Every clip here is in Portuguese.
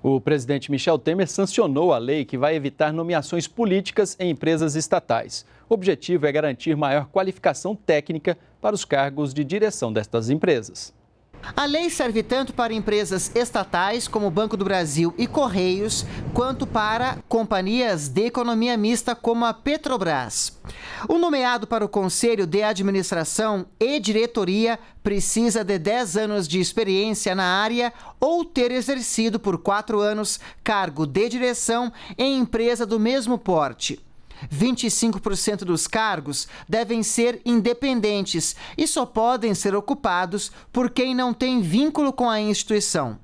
O presidente Michel Temer sancionou a lei que vai evitar nomeações políticas em empresas estatais. O objetivo é garantir maior qualificação técnica para os cargos de direção destas empresas. A lei serve tanto para empresas estatais como o Banco do Brasil e Correios, quanto para companhias de economia mista como a Petrobras. O nomeado para o Conselho de Administração e Diretoria precisa de 10 anos de experiência na área ou ter exercido por 4 anos cargo de direção em empresa do mesmo porte. 25% dos cargos devem ser independentes e só podem ser ocupados por quem não tem vínculo com a instituição.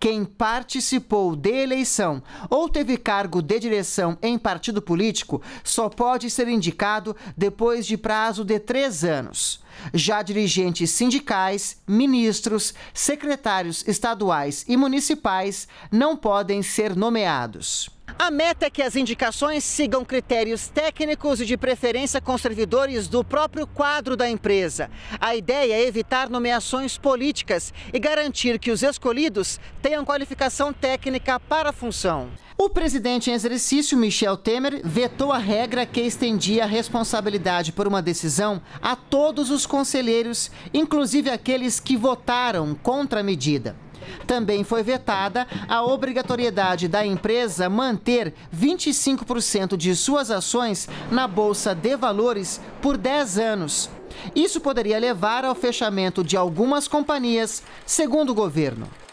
Quem participou de eleição ou teve cargo de direção em partido político só pode ser indicado depois de prazo de três anos. Já dirigentes sindicais, ministros, secretários estaduais e municipais não podem ser nomeados. A meta é que as indicações sigam critérios técnicos e de preferência com servidores do próprio quadro da empresa. A ideia é evitar nomeações políticas e garantir que os escolhidos tenham qualificação técnica para a função. O presidente em exercício, Michel Temer, vetou a regra que estendia a responsabilidade por uma decisão a todos os conselheiros, inclusive aqueles que votaram contra a medida. Também foi vetada a obrigatoriedade da empresa manter 25% de suas ações na Bolsa de Valores por 10 anos. Isso poderia levar ao fechamento de algumas companhias, segundo o governo.